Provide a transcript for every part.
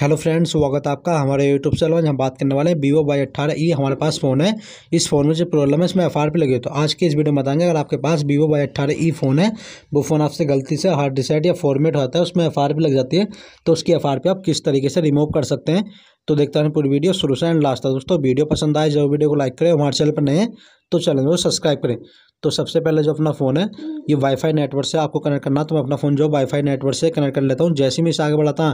hello friends स्वागत है आपका हमारे यूट्यूब चैनल में हम बात करने वाले हैं वीवो वाई अट्ठारह ई e, हमारे पास फ़ोन है इस फ़ोन में जो प्रॉब्लम है इसमें एफ आर पी लगी हो तो आज की इस वीडियो में बताएंगे अगर आपके पास वीवो वाई अट्ठारह ई e फ़ोन है वो फ़ोन आपसे गलती से हार्ड डिसाइड या फॉर्मेट होता है उसमें एफ आर पी लग जाती है तो उसकी एफ आर पी आप किस तरीके से रिमूव कर सकते हैं तो देखते हैं पूरी वीडियो शुरू से एंड लास्ट तक दोस्तों वीडियो पसंद आए जो वीडियो को लाइक करें हमारे चैनल पर नए हैं तो चैनल को सब्सक्राइब करें तो सबसे पहले जो अपना फ़ोन है ये वाईफाई नेटवर्क से आपको कनेक्ट करना तो मैं अपना फ़ोन जो वाईफाई नेटवर्क से कनेक्ट कर लेता हूँ जैसे मैं इसे आगे बढ़ाता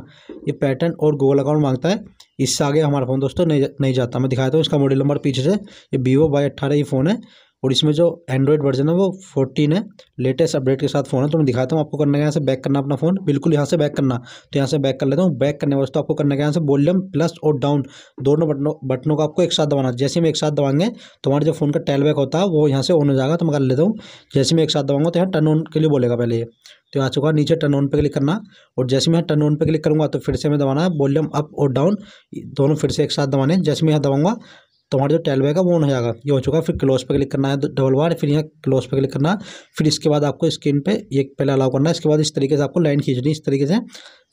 ये पैटर्न और गूगल अकाउंट मांगता है इससे आगे हमारा फ़ोन दोस्तों नहीं जाता मैं दिखाता हूँ इसका मॉडल नंबर पीछे से ये वीवो वाई अट्ठारह ये फ़ोन है और इसमें जो एंड्रॉयड वर्जन है वो फोर्टीन है लेटेस्ट अपडेट के साथ फ़ोन है तो मैं दिखाता हूँ आपको करना है यहाँ से बैक करना अपना फ़ोन बिल्कुल यहाँ से बैक करना तो यहाँ से बैक कर लेता हूँ बैक करने वास्तव आपको करना है यहाँ से वॉल्यूम प्लस और डाउन दोनों बटनों बटनों को आपको एक साथ दबाना जैसे मैं एक साथ दबाएंगे तो हमारे जो फ़ोन का टैल बैक होता है वो यहाँ से ऑन हो जाएगा तो मैं कर लेता हूँ जैसे मैं एक साथ दबाऊंगा तो यहाँ टर्न ऑन के लिए बोलेगा पहले ये तो आ चुका नीचे टर्न ऑन पे क्लिक करना और जैसे मैं टर्न ऑन पे क्लिक करूँगा तो फिर से मैं दबाना है वॉल्यूम अप और डाउन दोनों फिर से एक साथ दबाने जैसे मैं यहाँ दबाऊंगा तो हमारा जो टेल बैग है वो ऑन हो जाएगा ये हो चुका फिर क्लोज पर क्लिक करना है डबल बार फिर यहाँ क्लोज पर क्लिक करना फिर इसके बाद आपको स्क्रीन पे ये पहले अलाउ करना है इसके बाद इस तरीके से आपको लाइन खींचनी इस तरीके से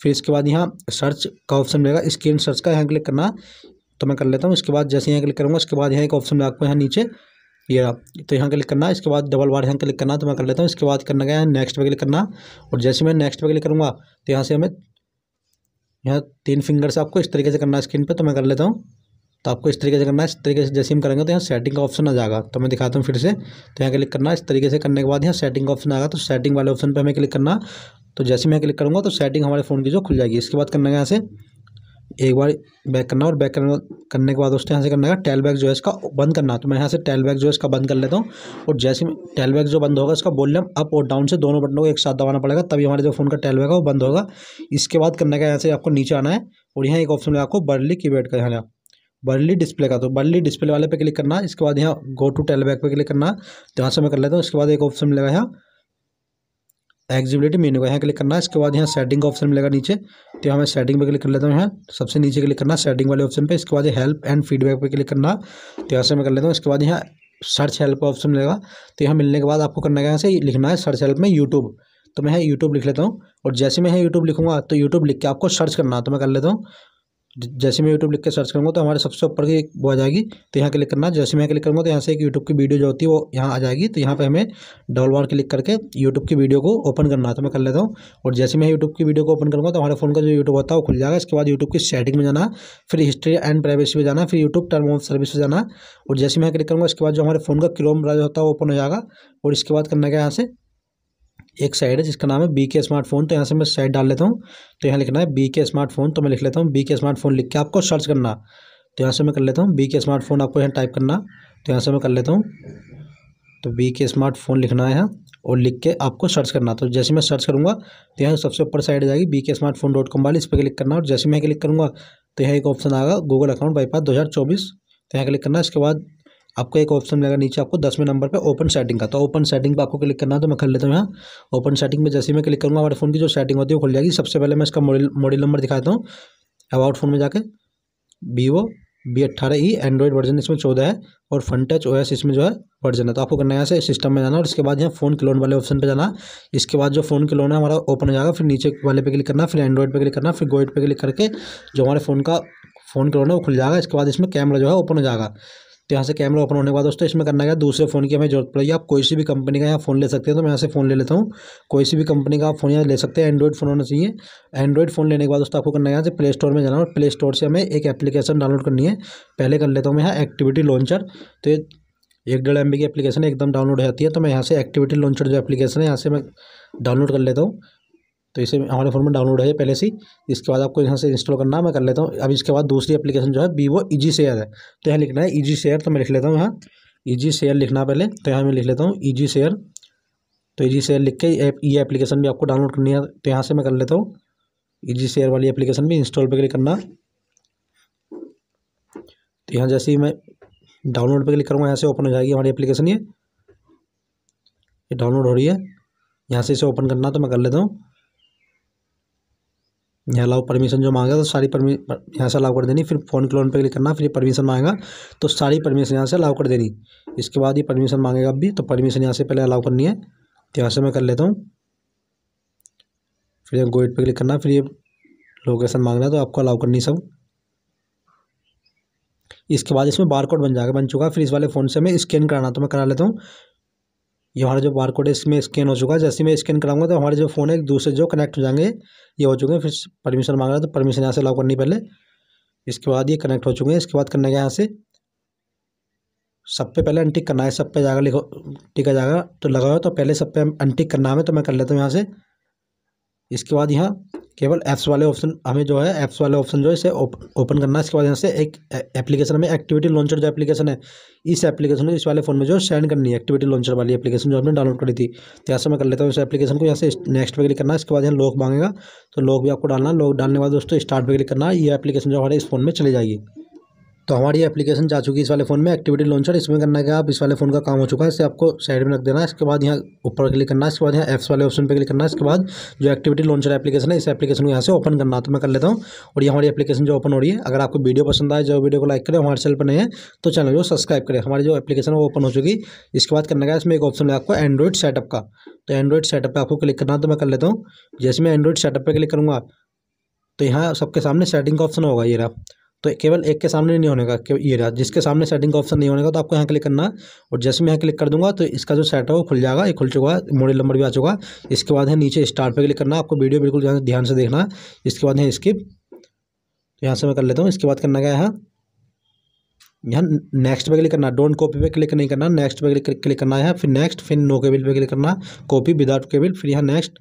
फिर इसके बाद यहाँ सर्च का ऑप्शन मिलेगा स्क्रीन सर्च का यहाँ क्लिक करना तो मैं कर लेता हूँ इसके बाद जैसे यहाँ क्लिक करूँगा उसके बाद यहाँ एक ऑप्शन आपको यहाँ नीचे ये रहा तो यहाँ क्लिक करना है इसके बाद डबल बार यहाँ क्लिक करना तो मैं कर लेता हूँ इसके बाद करना गया नेक्स्ट पर क्लिक करना और जैसे मैं नेक्स्ट पर क्लिक करूँगा तो यहाँ से हमें यहाँ तीन फिंगर से आपको इस तरीके से करना है स्क्रीन पर तो मैं कर लेता हूँ तो आपको इस तरीके से करना है इस तरीके से जैसे हम करेंगे तो यहाँ सेटिंग का ऑप्शन आ जाएगा तो मैं दिखाता हूँ फिर से तो यहाँ क्लिक करना इस तरीके से करने के बाद यहाँ सेटिंग का ऑप्शन आएगा तो सेटिंग वाले ऑप्शन पर हमें क्लिक करना तो जैसे मैं क्लिक करूँगा तो सेटिंग हमारे फ़ोन की जो खुल जाएगी इसके बाद करना है यहाँ से एक बार बैक करना और बैक करने के बाद उसके यहाँ से करना है टेल बैग जो है इसका बंद करना तो मैं यहाँ से टेल बैग जो है इसका बंद कर लेता हूँ और जैसे टेल बैग जो बंद होगा इसका वॉल्यूम अप और डाउन से दोनों बटनों को एक साथ दबाना पड़ेगा तभी हमारे जो फ़ोन का टेल बैग है वो बंद होगा इसके बाद करने का यहाँ से आपको नीचे आना है और यहाँ एक ऑप्शन में आपको बर्ली की बैठ का यहाँ बर्ली डिस्प्ले का तो बर्ली डिस्प्ले वाले पे क्लिक करना इसके बाद यहाँ गो टू टेलबैक पे क्लिक करना तो यहाँ से मैं कर लेता हूँ इसके बाद एक ऑप्शन मिलेगा यहाँ एक्जिबिलिटी मेनू का यहाँ क्लिक करना इसके बाद यहाँ सेटिंग का ऑप्शन मिलेगा नीचे तो यहाँ मैं सेटिंग पे क्लिक कर लेता हूँ यहाँ सबसे नीचे क्लिक करना सेटिंग वाले ऑप्शन पे इसके बाद हेल्प एंड फीडबैक पे क्लिक करना तो यहाँ से मैं कर लेता हूँ इसके बाद यहाँ सर्च हेल्प का ऑप्शन मिलेगा तो यहाँ मिलने के बाद आपको करना है यहाँ से लिखना है सर्च हेल्प में यूट्यूब तो मैं यहाँ यूट्यूब लिख लेता हूँ और जैसे मैं यूट्यूब लिखूंगा तो यूट्यूब लिख के आपको सर्च करना तो मैं कर लेता हूँ जैसे मैं यूट्यूब लिख के सर्च करूँगा तो हमारे सबसे ऊपर की वो आ जाएगी तो यहाँ क्लिक करना जैसे मैं क्लिक करूँगा तो यहाँ से एक यूट्यूब की वीडियो जो होती है वो यहाँ आ जाएगी तो यहाँ पर हमें डबल बार क्लिक करके यूट्यूब की वीडियो को ओपन करना है तो मैं कर लेता हूँ और जैसे मैं यूट्यूब की वीडियो को ओपन करूँगा तो हमारे फ़ोन का जो यूट्यूब होता है वो खुल जाएगा इसके बाद यूट्यूब की सेटिंग में जाना फिर हिस्ट्री एंड प्राइवेसी में जाना फिर यूट्यूब टर्म ऑफ सर्विस में जाना और जैसे मैं क्लिक करूँगा इसके बाद जो हमारे फ़ोन का क्रोम ब्राउजर होता है वो ओपन हो जाएगा और इसके बाद करना क्या यहाँ से एक साइड है जिसका नाम है बी के स्मार्टफोन तो यहाँ से मैं साइड डाल लेता हूँ तो यहाँ लिखना है बी के स्मार्टफोन तो मैं लिख लेता हूँ बी के स्मार्टफोन लिख के आपको सर्च करना तो यहाँ से मैं कर लेता हूँ बी के स्मार्टफोन आपको यहाँ टाइप करना तो यहाँ से मैं कर लेता हूँ तो बी के स्मार्टफोन लिखना है यहाँ और लिख के आपको सर्च करना तो जैसे मैं सर्च करूँगा तो यहाँ सबसे ऊपर साइड जाएगी बी के स्मार्टफोन डॉट कॉम वाली इस पर क्लिक करना और जैसे मैं क्लिक करूँगा तो यहाँ एक ऑप्शन आएगा गूगल अकाउंट बाईपास दो हज़ार चौबीस तो यहाँ क्लिक करना इसके बाद आपको एक ऑप्शन मिलेगा नीचे आपको दसवें नंबर पे ओपन सेटिंग का तो ओपन सेटिंग पे आपको क्लिक करना है तो मैं कर लेता हूँ यहाँ ओपन सेटिंग में जैसे मैं क्लिक करूँगा हमारे फ़ोन की जो सेटिंग होती है वो खुल जाएगी सबसे पहले मैं इसका मॉडल मॉडल नंबर दिखाता हूँ अबाउट फ़ोन में जाके वीवो बी अट्ठारह ई एंड्रॉइड वर्जन इसमें चौदह है और फन टच ओ एस इसमें जो है वर्जन है तो आपको करना है यहाँ से सिस्टम में जाना और इसके बाद यहाँ फ़ोन क्लोन वाले ऑप्शन पे जाना इसके बाद जो फ़ोन क्लोन है हमारा ओपन हो जाएगा फिर नीचे वाले पे क्लिक करना फिर एंड्रॉइड पे क्लिक करना फिर गोइड पे क्लिक करके जो हमारे फ़ोन का फ़ोन लोन है वो खुल जाएगा इसके बाद इसमें कैमरा जो है ओपन हो जाएगा तो यहाँ से कैमरा ओपन होने के बाद दोस्तों इसमें करना क्या दूसरे फ़ोन की हमें जरूरत पड़ेगी आप कोई सी भी कंपनी का यहाँ फ़ोन ले सकते हैं तो मैं यहाँ से फ़ोन ले लेता हूँ कोई सी भी कंपनी का आप फ़ोन यहाँ ले सकते हैं एंड्रॉइड फ़ोन होना चाहिए एंड्रॉइड फ़ोन लेने के बाद दोस्तों आपको करना है यहाँ से प्ले स्टोर में जाना और प्ले स्टोर से हमें एक एप्लीकेशन डाउनलोड करनी है पहले कर लेता हूँ मैं यहाँ एक्टिविटी लॉन्चर तो एक डेढ़ एम की एप्लीकेशन एकदम डाउनलोड हो जाती है तो मैं यहाँ से एक्टिविटी लॉन्चर जो एप्लीकेशन है यहाँ से मैं डाउनलोड कर लेता हूँ तो इसे हमारे फ़ोन में डाउनलोड है पहले से ही इसके बाद आपको यहाँ से इंस्टॉल करना मैं कर लेता हूँ अब इसके बाद दूसरी एप्लीकेशन जो है वीवो ईजी शेयर है तो यहाँ लिखना है ईजी शेयर तो मैं लिख लेता हूँ यहाँ ईजी शेयर लिखना पहले तो यहाँ मैं लिख लेता हूँ ईजी शेयर तो ईजी शेयर लिख के ये एप्लीकेशन भी आपको डाउनलोड करनी है तो यहाँ से मैं कर लेता हूँ ईजी शेयर वाली एप्लीकेशन भी इंस्टॉल पर क्लिक करना तो यहाँ जैसे ही मैं डाउनलोड पर क्लिक करूँगा यहाँ से ओपन हो जाएगी हमारी एप्लीकेशन ये डाउनलोड हो रही है यहाँ से इसे ओपन करना तो मैं कर लेता हूँ यहाँ अलाउ परमिशन जो मांगा तो सारी परमी यहाँ से अलाउ कर देनी फिर फ़ोन के लोन पर क्लिक करना फिर ये परमिशन मांगेगा तो सारी परमिशन यहाँ से अलाउ कर देनी इसके बाद ये परमिशन मांगेगा अभी तो परमिशन यहाँ से पहले अलाउ करनी है तो यहाँ से मैं कर लेता हूँ फिर गोइट पर क्लिक करना फिर ये लोकेशन मांगना है तो आपको अलाउ करनी सब इसके बाद इसमें बार कोड बन जाएगा बन चुका फिर इस वाले फ़ोन से हमें स्कैन कराना तो मैं करा लेता हूँ ये हमारा जो बार कोड है इसमें स्कैन हो चुका है जैसे मैं स्कैन कराऊंगा तो हमारे जो फ़ोन है एक दूसरे जो कनेक्ट हो जाएंगे ये हो चुके हैं फिर परमिशन मांग रहा है तो परमिशन यहाँ से अलाउ करनी पहले इसके बाद ये कनेक्ट हो चुके हैं इसके बाद करने का यहाँ से सब पे पहले अनटिक करना है सब पे जाएगा लिखो टिका जाएगा तो लगा हुआ तो पहले सब पे अनटिक करना है तो मैं कर लेता हूँ यहाँ से इसके बाद यहाँ केवल ऐप्स वाले ऑप्शन हमें जो है ऐप्स वाले ऑप्शन जो है इसे ओपन करना है इसके बाद यहाँ से एक एप्लीकेशन में एक्टिविटी लॉन्चर जो एप्लीकेशन है इस एप्लीकेशन को इस वाले फ़ोन में जो है सेंड करनी है एक्टिविटी लॉन्चर वाली एप्लीकेशन जो हमने डाउनलोड करी थी तो यहाँ से मैं कर लेता हूँ इस एप्लीकेशन को यहाँ से नेक्स्ट पे क्लिक करना है इसके बाद यहाँ लॉक मांगेगा तो लॉक भी आपको डालना है लॉक डालने के बाद दोस्तों स्टार्ट पे क्लिक करना है ये एप्लीकेशन जो हमारे इस फोन में चली जाएगी तो हमारी एप्लीकेशन जा चुकी है इस वाले फ़ोन में एक्टिविटी लॉन्चर इसमें करना क्या आप इस वाले फ़ोन का काम हो चुका है इसे आपको साइड में रख देना है इसके बाद यहाँ ऊपर क्लिक करना है इसके बाद यहाँ एप्स वाले ऑप्शन पर क्लिक करना है इसके बाद जो एक्टिविटी लॉन्चर एप्लीकेशन है इस एप्लीकेशन को यहाँ से ओपन करना तो मैं कर लेता हूँ और ये हमारी एप्लीकेशन जो ओपन हो रही है अगर आपको वीडियो पसंद आए जो वीडियो को लाइक करें हमारे चैनल पर नहीं है तो चैनल जो सब्सक्राइब करें हमारी जो एप्लीकेशन है वो ओपन हो चुकी इसके बाद करना क्या इसमें एक ऑप्शन है आपको एंड्रॉइड सेटअप का तो एंड्रॉइड सेटअप पर आपको क्लिक करना तो मैं कर लेता हूँ जैसे मैं एंड्रॉइड सेटअप पर क्लिक करूँगा तो यहाँ सबके सामने सेटिंग का ऑप्शन होगा ये रहा तो केवल एक के सामने नहीं होने का ये रहा जिसके सामने सेटिंग का ऑप्शन नहीं होने का तो आपको यहाँ क्लिक करना और जैसे मैं यहाँ क्लिक कर दूंगा तो इसका जो सेट है वो खुल जाएगा ये खुल चुका है मॉडल नंबर भी आ चुका है इसके बाद है नीचे स्टार्ट पर क्लिक करना आपको वीडियो बिल्कुल ध्यान से देखना इसके बाद है स्किप तो यहाँ से मैं कर लेता हूँ इसके बाद करना क्या है यहाँ नेक्स्ट पे क्लिक करना डोंट कॉपी पे क्लिक नहीं करना नेक्स्ट पे क्लिक क्लिक करना है फिर नेक्स्ट फिर नो केबल पे क्लिक करना कॉपी विदाउट केबल फिर यहाँ नेक्स्ट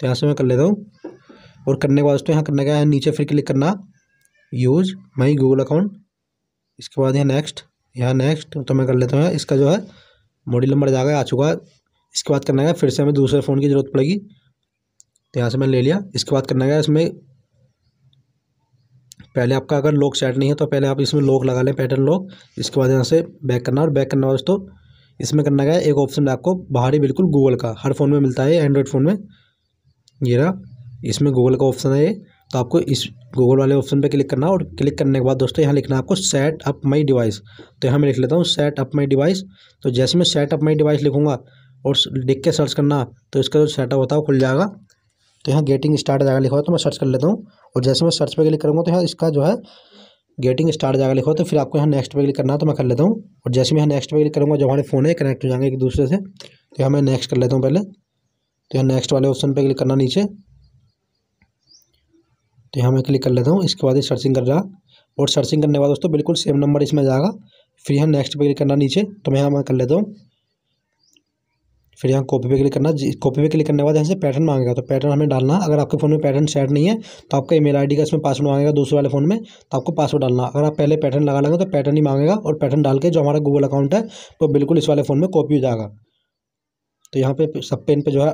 तो यहाँ से मैं कर लेता हूँ और करने के बाद उसको यहाँ करना क्या है नीचे फिर क्लिक करना यूज़ माई गूगल अकाउंट इसके बाद यहाँ नेक्स्ट यहाँ नेक्स्ट तो मैं कर लेता हूँ इसका जो है मॉडल नंबर जाकर आ चुका है इसके बाद करना है फिर से हमें दूसरे फ़ोन की ज़रूरत पड़ेगी तो यहाँ से मैंने ले लिया इसके बाद करना है इसमें पहले आपका अगर लॉक सेट नहीं है तो पहले आप इसमें लॉक लगा लें पैटर्न लॉक इसके बाद यहाँ से बैक करना और बैक करना दोस्तों इसमें करना गया एक ऑप्शन है आपको बाहरी बिल्कुल गूगल का हर फ़ोन में मिलता है एंड्रॉयड फ़ोन में ये रहा इसमें गूगल का ऑप्शन है ये तो आपको इस गूगल वाले ऑप्शन पे क्लिक करना और क्लिक करने के बाद दोस्तों यहाँ लिखना आपको सेट अप माई डिवाइस तो यहाँ मैं लिख लेता हूँ सेट अप माई डिवाइस तो जैसे मैं सेट अप माई डिवाइस लिखूँगा और लिख के सर्च करना तो इसका जो सेटअप होता है वो खुल जाएगा तो यहाँ गेटिंग स्टार्ट जाएगा लिखा तो मैं सर्च कर लेता हूँ और जैसे मैं सर्च पर क्लिक करूँगा तो यहाँ इसका जो है गेटिंग स्टार्ट जाएगा लिखा तो फिर आपको यहाँ नेक्स्ट पर क्लिक करना तो मैं कर लेता हूँ और जैसे मैं यहाँ नेक्स्ट पर क्लिक करूँगा जो हमारे फ़ोन है कनेक्ट हो जाएंगे एक दूसरे से तो यहाँ मैं नेक्स्ट कर लेता हूँ पहले तो यहाँ नेक्स्ट वाले ऑप्शन पर क्लिक करना नीचे तो यहाँ मैं क्लिक कर लेता हूँ इसके बाद ये सर्चिंग कर रहा और सर्चिंग करने के बाद दोस्तों बिल्कुल सेम नंबर इसमें जाएगा फिर यहाँ नेक्स्ट पे क्लिक करना नीचे तो मैं यहाँ मैं कर लेता हूँ फिर यहाँ कॉपी पे क्लिक करना कॉपी पे क्लिक करने के बाद यहाँ से पैटर्न मांगेगा तो पैटर्न हमें डालना अगर आपके फ़ोन में पैटर्न सेट नहीं है तो आपका ईमेल आईडी का इसमें पासवर्ड मांगेगा दूसरे वाले फ़ोन में तो आपको पासवर्ड डालना अगर आप पहले पैटर्न लगा लेंगे तो पैटर्न ही मांगेगा और पैटर्न डाल के जो हमारा गूगल अकाउंट है वो तो बिल्कुल इस वाले फ़ोन में कॉपी हो जाएगा तो यहाँ पे सब पेन पे जो है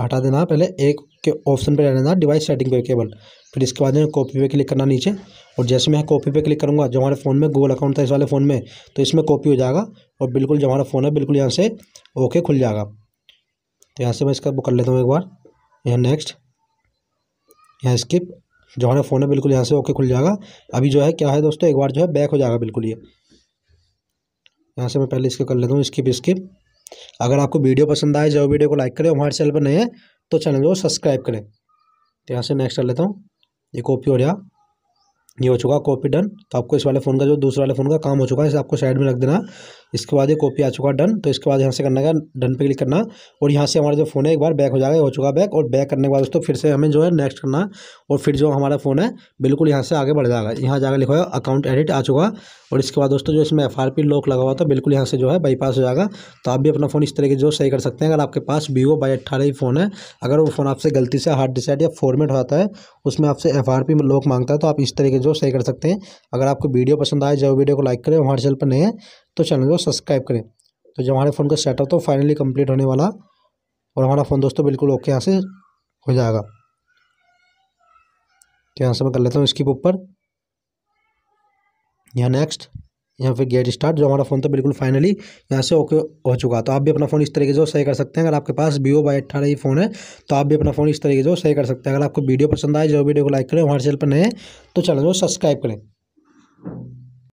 हटा देना है पहले एक के ऑप्शन पे रहने देना डिवाइस सेटिंग पे केवल फिर इसके बाद में कॉपी पे क्लिक करना नीचे और जैसे मैं कॉपी पे क्लिक करूँगा जो हमारे फ़ोन में गूगल अकाउंट था इस वाले फ़ोन में तो इसमें कॉपी हो जाएगा और बिल्कुल जो हमारा फ़ोन है बिल्कुल यहाँ से ओके खुल जाएगा तो यहाँ से मैं इसका बुक कर लेता हूँ एक बार यहाँ नेक्स्ट यहाँ स्किप जो हमारा फ़ोन है बिल्कुल यहाँ से ओके खुल जाएगा अभी जो है क्या है दोस्तों एक बार जो है बैक हो जाएगा बिल्कुल ये यहाँ से मैं पहले इसको कर लेता हूँ स्किप स्किप अगर आपको वीडियो पसंद आए जो वीडियो को लाइक करें हमारे चैनल पर नए हैं तो चैनल को सब्सक्राइब करें तो यहाँ से नेक्स्ट कर लेता हूँ ये कॉपी हो गया ये हो चुका कॉपी डन तो आपको इस वाले फ़ोन का जो दूसरे वाले फ़ोन का काम हो चुका है इसे आपको साइड में रख देना इसके बाद ये कॉपी आ चुका है डन तो इसके बाद यहाँ से करना है डन पे क्लिक करना और यहाँ से हमारा जो फोन है एक बार बैक हो जाएगा हो चुका बैक और बैक करने के बाद दोस्तों फिर से हमें जो है नेक्स्ट करना और फिर जो हमारा फोन है बिल्कुल यहाँ से आगे बढ़ जाएगा यहाँ जाकर लिखा हुआ अकाउंट एडिट आ चुका और इसके बाद दोस्तों जो इसमें एफ लॉक लगा हुआ था बिल्कुल यहाँ से जो है बाईपास हो जाएगा तो आप भी अपना फ़ोन इस तरह के जो सही कर सकते हैं अगर आपके पास वीवो बाई अट्ठारह ही फ़ोन है अगर वो फ़ोन आपसे गलती से हार्ड डिसाइड या फॉर्मेट हो जाता है उसमें आपसे एफ आर पी में लॉक मांगता है तो आप इस तरह के जो सही कर सकते हैं अगर आपको वीडियो पसंद आए जो वीडियो को लाइक करें हमारे चैनल पर नहीं है तो चैनल को सब्सक्राइब करें तो जब हमारे फ़ोन का सेटअप तो फाइनली कंप्लीट होने वाला और हमारा फ़ोन दोस्तों बिल्कुल ओके यहाँ से हो जाएगा तो यहाँ से मैं कर लेता हूँ स्किप ऊपर यहाँ नेक्स्ट यहाँ फिर गेट स्टार्ट जो हमारा फ़ोन तो बिल्कुल फाइनली यहाँ से ओके हो चुका तो आप भी अपना फ़ोन इस तरीके से सही कर सकते हैं अगर आपके पास वीवो बाई अट्ठारह ही फ़ोन है तो आप भी अपना फ़ोन इस तरीके से सही कर सकते हैं अगर आपको वीडियो पसंद आए जो वीडियो को लाइक करें हमारे चैनल पर नए तो चैनल को सब्सक्राइब करें